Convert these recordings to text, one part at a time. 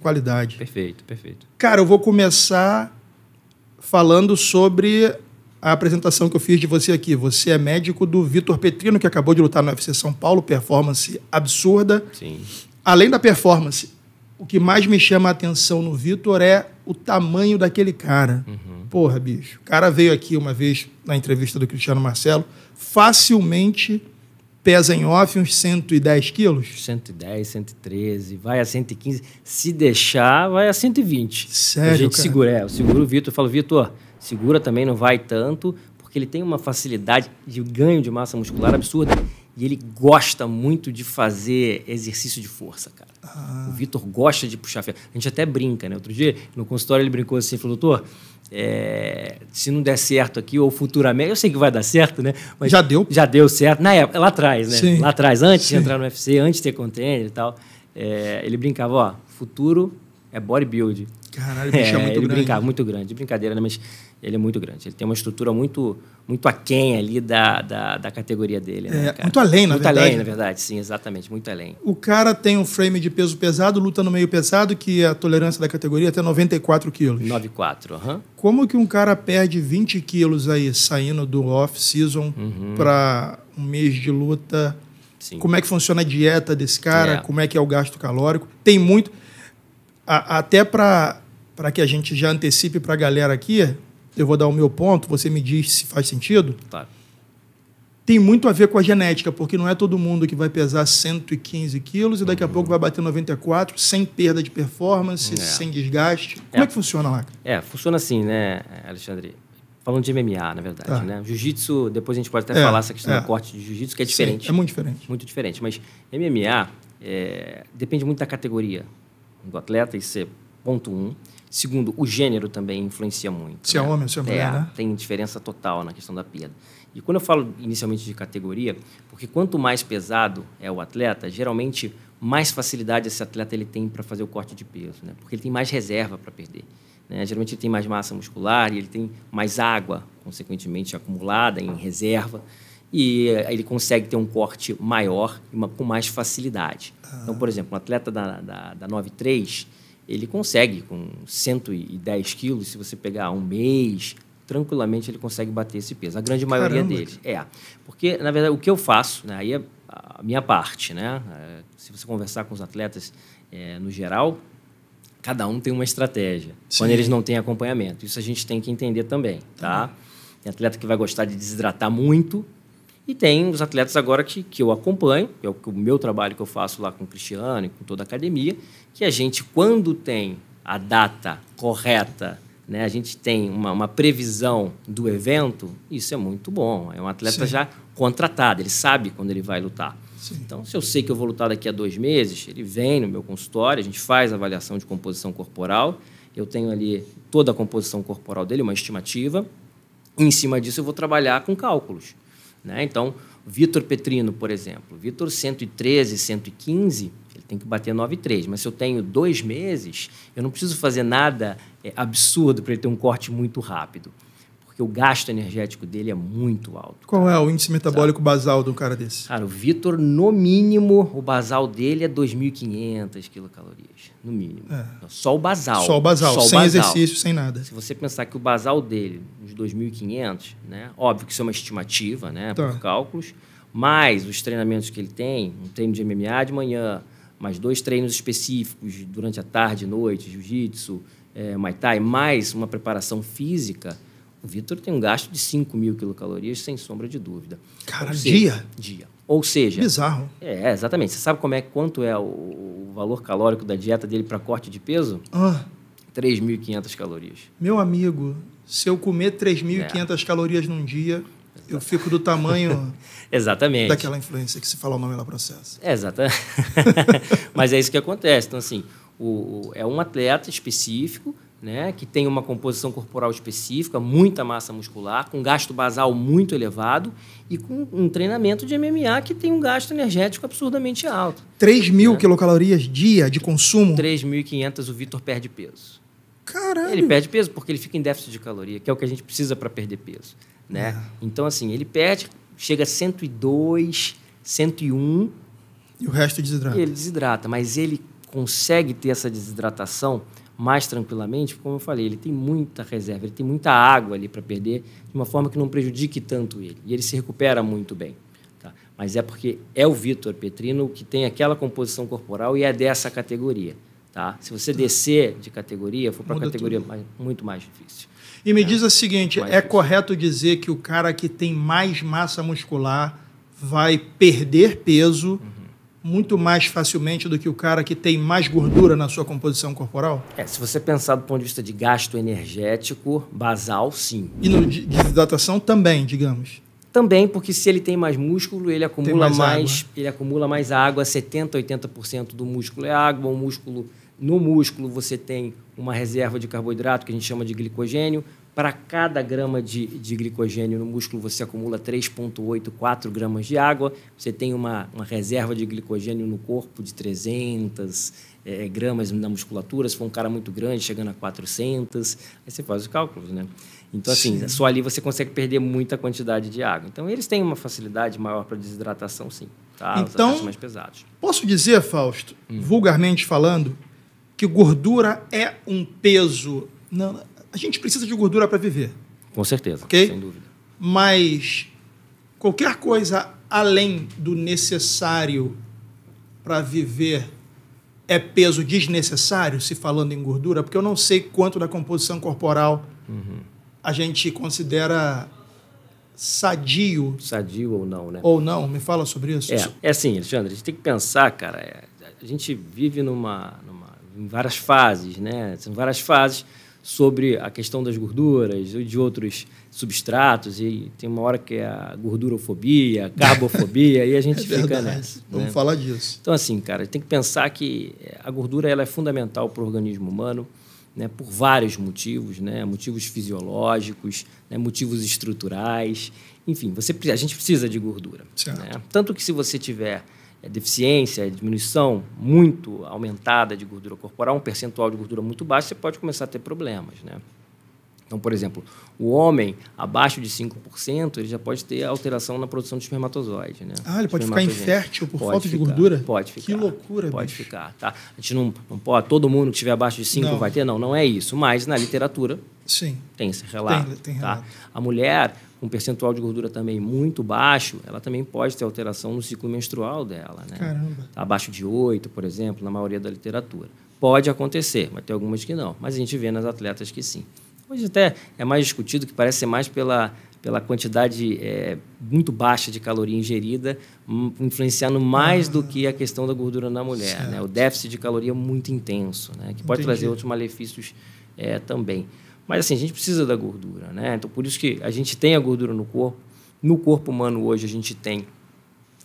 qualidade. Perfeito, perfeito. Cara, eu vou começar falando sobre a apresentação que eu fiz de você aqui. Você é médico do Vitor Petrino, que acabou de lutar no UFC São Paulo, performance absurda. Sim. Além da performance, o que mais me chama a atenção no Vitor é o tamanho daquele cara. Uhum. Porra, bicho. O cara veio aqui uma vez na entrevista do Cristiano Marcelo, facilmente pesa em off uns 110 quilos? 110, 113, vai a 115. Se deixar, vai a 120. Sério, A gente cara? segura, é, eu seguro o Vitor, eu falo, Vitor, segura também, não vai tanto, porque ele tem uma facilidade de ganho de massa muscular absurda e ele gosta muito de fazer exercício de força, cara. Ah. O Vitor gosta de puxar ferro. A gente até brinca, né? Outro dia, no consultório, ele brincou assim, falou, doutor, é, se não der certo aqui, ou futuramente, eu sei que vai dar certo, né? Mas já deu. Já deu certo. Na época, lá atrás, né? Sim. Lá atrás, antes Sim. de entrar no UFC, antes de ter contêiner e tal, é, ele brincava, ó, futuro é bodybuilding. Caralho, o bicho é, é muito ele grande. brincava, muito grande, brincadeira, né? mas ele é muito grande. Ele tem uma estrutura muito, muito aquém ali da, da, da categoria dele. Né, é, muito além, na muito verdade. Muito além, na verdade, sim, exatamente, muito além. O cara tem um frame de peso pesado, luta no meio pesado, que é a tolerância da categoria é até 94 quilos. 94, aham. Uhum. Como que um cara perde 20 quilos aí, saindo do off-season uhum. para um mês de luta? Sim. Como é que funciona a dieta desse cara? É. Como é que é o gasto calórico? Tem muito a, até para que a gente já antecipe para a galera aqui, eu vou dar o meu ponto, você me diz se faz sentido. Tá. Tem muito a ver com a genética, porque não é todo mundo que vai pesar 115 quilos e daqui a pouco vai bater 94, sem perda de performance, é. sem desgaste. É. Como é. é. que funciona lá? É, funciona assim, né, Alexandre? Falando de MMA, na verdade, tá. né? Jiu-jitsu, depois a gente pode até é. falar essa questão é. do corte de jiu-jitsu, que é diferente. Sim, é muito diferente. Muito diferente. Mas MMA é, depende muito da categoria do atleta, isso é ponto um. Segundo, o gênero também influencia muito. Se é né? é homem ou se é mulher, é, né? Tem diferença total na questão da perda. E quando eu falo inicialmente de categoria, porque quanto mais pesado é o atleta, geralmente mais facilidade esse atleta ele tem para fazer o corte de peso, né? Porque ele tem mais reserva para perder. Né? Geralmente ele tem mais massa muscular e ele tem mais água, consequentemente, acumulada em reserva e ele consegue ter um corte maior uma, com mais facilidade. Ah. Então, por exemplo, um atleta da, da, da 93, ele consegue com 110 quilos, se você pegar um mês, tranquilamente ele consegue bater esse peso. A grande Caramba. maioria deles. É. Porque, na verdade, o que eu faço, né, aí é a minha parte, né? É, se você conversar com os atletas é, no geral, cada um tem uma estratégia. Sim. Quando eles não têm acompanhamento. Isso a gente tem que entender também, tá? Uhum. Tem atleta que vai gostar de desidratar muito, e tem os atletas agora que, que eu acompanho, que é o, o meu trabalho que eu faço lá com o Cristiano e com toda a academia, que a gente, quando tem a data correta, né, a gente tem uma, uma previsão do evento, isso é muito bom. É um atleta Sim. já contratado, ele sabe quando ele vai lutar. Sim. Então, se eu sei que eu vou lutar daqui a dois meses, ele vem no meu consultório, a gente faz a avaliação de composição corporal, eu tenho ali toda a composição corporal dele, uma estimativa, em cima disso eu vou trabalhar com cálculos. Né? Então, Vitor Petrino, por exemplo, Vitor 113, 115, ele tem que bater 9,3. Mas se eu tenho dois meses, eu não preciso fazer nada é, absurdo para ele ter um corte muito rápido porque o gasto energético dele é muito alto. Qual cara. é o índice metabólico basal de um cara desse? Cara, o Vitor, no mínimo, o basal dele é 2.500 quilocalorias, no mínimo. É. Só o basal. Só o basal, Só o sem basal. exercício, sem nada. Se você pensar que o basal dele, uns 2.500, né? Óbvio que isso é uma estimativa, né? Tá. Por cálculos. Mais os treinamentos que ele tem, um treino de MMA de manhã, mais dois treinos específicos durante a tarde, noite, jiu-jitsu, é, Muay Thai, mais uma preparação física o Vitor tem um gasto de 5 mil quilocalorias, sem sombra de dúvida. Cara, seja, dia? Dia. Ou seja... Bizarro. É, exatamente. Você sabe como é, quanto é o, o valor calórico da dieta dele para corte de peso? Ah. 3.500 calorias. Meu amigo, se eu comer 3.500 é. calorias num dia, eu fico do tamanho exatamente daquela influência que se fala o nome ela processa. É, exatamente. Mas é isso que acontece. Então, assim, o, o, é um atleta específico né, que tem uma composição corporal específica, muita massa muscular, com gasto basal muito elevado e com um treinamento de MMA que tem um gasto energético absurdamente alto. 3 mil né? quilocalorias dia de consumo? 3.500 o Vitor perde peso. Caralho! Ele perde peso porque ele fica em déficit de caloria, que é o que a gente precisa para perder peso. Né? É. Então, assim, ele perde, chega a 102, 101. E o resto desidrata. Ele desidrata, mas ele consegue ter essa desidratação mais tranquilamente, como eu falei, ele tem muita reserva, ele tem muita água ali para perder, de uma forma que não prejudique tanto ele. E ele se recupera muito bem. Tá? Mas é porque é o Vitor Petrino que tem aquela composição corporal e é dessa categoria. Tá? Se você tá. descer de categoria, for para categoria mais, muito mais difícil. E me é, diz o seguinte: é difícil. correto dizer que o cara que tem mais massa muscular vai perder peso? Uhum muito mais facilmente do que o cara que tem mais gordura na sua composição corporal? É, se você pensar do ponto de vista de gasto energético basal, sim. E no de desidratação também, digamos. Também, porque se ele tem mais músculo, ele acumula mais, mais ele acumula mais água, 70, 80% do músculo é água, o músculo no músculo você tem uma reserva de carboidrato que a gente chama de glicogênio, para cada grama de, de glicogênio no músculo, você acumula 3,84 gramas de água. Você tem uma, uma reserva de glicogênio no corpo de 300 é, eh, gramas na musculatura. Se for um cara muito grande, chegando a 400. Aí você faz os cálculos, né? Então, assim, sim. só ali você consegue perder muita quantidade de água. Então, eles têm uma facilidade maior para desidratação, sim. Tá? Então, mais pesados. posso dizer, Fausto, hum. vulgarmente falando, que gordura é um peso. Não, a gente precisa de gordura para viver. Com certeza, okay? sem dúvida. Mas qualquer coisa além do necessário para viver é peso desnecessário, se falando em gordura? Porque eu não sei quanto da composição corporal uhum. a gente considera sadio. Sadio ou não, né? Ou não, me fala sobre isso. É, é assim, Alexandre, a gente tem que pensar, cara, é, a gente vive numa, numa, em várias fases, né? São várias fases sobre a questão das gorduras e de outros substratos. E tem uma hora que é a gordurofobia, a carbofobia, e a gente é fica né? Vamos né? falar disso. Então, assim, cara, tem que pensar que eh, a gordura ela é fundamental para o organismo humano. Né, por vários motivos, né, motivos fisiológicos, né, motivos estruturais, enfim, você, a gente precisa de gordura. Né? Tanto que se você tiver é, deficiência, é diminuição muito aumentada de gordura corporal, um percentual de gordura muito baixo, você pode começar a ter problemas, né? Então, por exemplo, o homem abaixo de 5%, ele já pode ter alteração na produção de espermatozoide, né? Ah, ele pode ficar infértil por pode falta ficar, de gordura? Pode ficar. Que loucura, Pode bicho. ficar, tá? A gente não, não pode, todo mundo que estiver abaixo de 5 não. vai ter? Não, não é isso. Mas na literatura Sim. tem esse relato, tem, tem tá? relato. Tá? A mulher um percentual de gordura também muito baixo, ela também pode ter alteração no ciclo menstrual dela. Né? Caramba. Abaixo de 8, por exemplo, na maioria da literatura. Pode acontecer, mas tem algumas que não. Mas a gente vê nas atletas que sim. Hoje até é mais discutido, que parece ser mais pela, pela quantidade é, muito baixa de caloria ingerida, hum, influenciando mais ah, do que a questão da gordura na mulher. Né? O déficit de caloria muito intenso, né? que pode Entendi. trazer outros malefícios é, também. Mas assim, a gente precisa da gordura, né? Então por isso que a gente tem a gordura no corpo. No corpo humano hoje a gente tem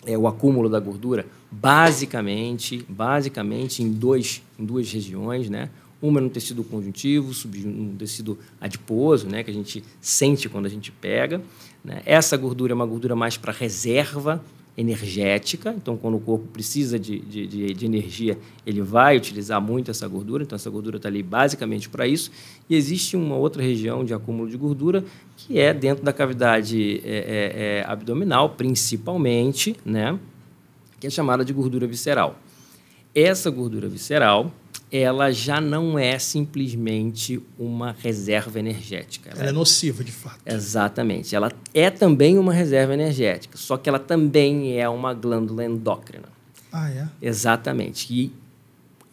é, o acúmulo da gordura basicamente, basicamente em, dois, em duas regiões, né? Uma no tecido conjuntivo, no tecido adiposo, né, que a gente sente quando a gente pega. Né? Essa gordura é uma gordura mais para reserva, energética. Então, quando o corpo precisa de, de, de energia, ele vai utilizar muito essa gordura. Então, essa gordura está ali basicamente para isso. E existe uma outra região de acúmulo de gordura que é dentro da cavidade é, é, é abdominal, principalmente, né? que é chamada de gordura visceral. Essa gordura visceral ela já não é simplesmente uma reserva energética. Ela, ela é nociva, de fato. Exatamente. Ela é também uma reserva energética, só que ela também é uma glândula endócrina. Ah, é? Exatamente. E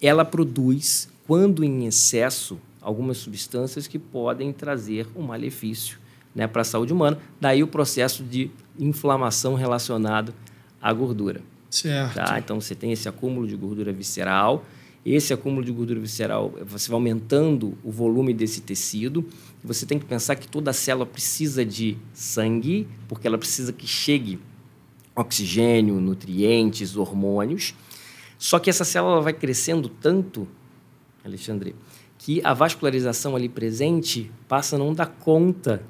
ela produz, quando em excesso, algumas substâncias que podem trazer um malefício né, para a saúde humana. Daí o processo de inflamação relacionado à gordura. Certo. Tá? Então você tem esse acúmulo de gordura visceral esse acúmulo de gordura visceral, você vai aumentando o volume desse tecido. Você tem que pensar que toda célula precisa de sangue, porque ela precisa que chegue oxigênio, nutrientes, hormônios. Só que essa célula vai crescendo tanto, Alexandre, que a vascularização ali presente passa a não dar conta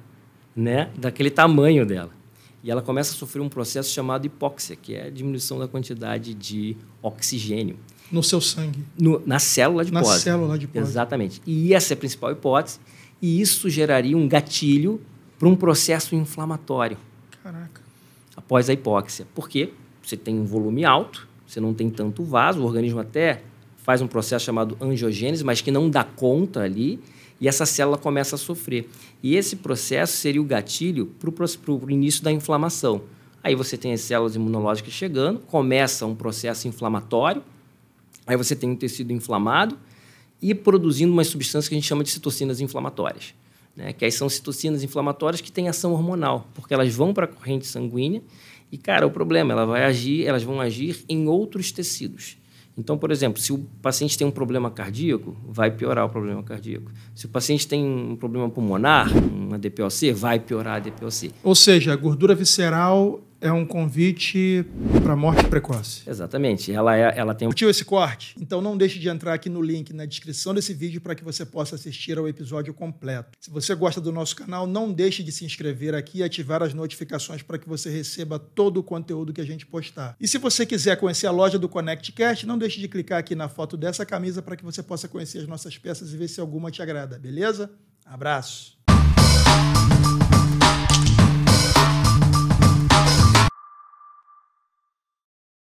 né, daquele tamanho dela. E ela começa a sofrer um processo chamado hipóxia, que é a diminuição da quantidade de oxigênio. No seu sangue. No, na célula de na Na célula de pós. Exatamente. E essa é a principal hipótese. E isso geraria um gatilho para um processo inflamatório. Caraca. Após a hipóxia. Porque você tem um volume alto, você não tem tanto vaso, o organismo até faz um processo chamado angiogênese, mas que não dá conta ali, e essa célula começa a sofrer. E esse processo seria o gatilho para o início da inflamação. Aí você tem as células imunológicas chegando, começa um processo inflamatório, Aí você tem um tecido inflamado e produzindo uma substância que a gente chama de citocinas inflamatórias. Né? Que aí são citocinas inflamatórias que têm ação hormonal, porque elas vão para a corrente sanguínea e, cara, o problema, ela vai agir, elas vão agir em outros tecidos. Então, por exemplo, se o paciente tem um problema cardíaco, vai piorar o problema cardíaco. Se o paciente tem um problema pulmonar, uma DPOC, vai piorar a DPOC. Ou seja, a gordura visceral é um convite para morte precoce. Exatamente. Ela, é, ela tem. Curtiu esse corte? Então não deixe de entrar aqui no link na descrição desse vídeo para que você possa assistir ao episódio completo. Se você gosta do nosso canal, não deixe de se inscrever aqui e ativar as notificações para que você receba todo o conteúdo que a gente postar. E se você quiser conhecer a loja do ConnectCast, não deixe de clicar aqui na foto dessa camisa para que você possa conhecer as nossas peças e ver se alguma te agrada, beleza? Abraço!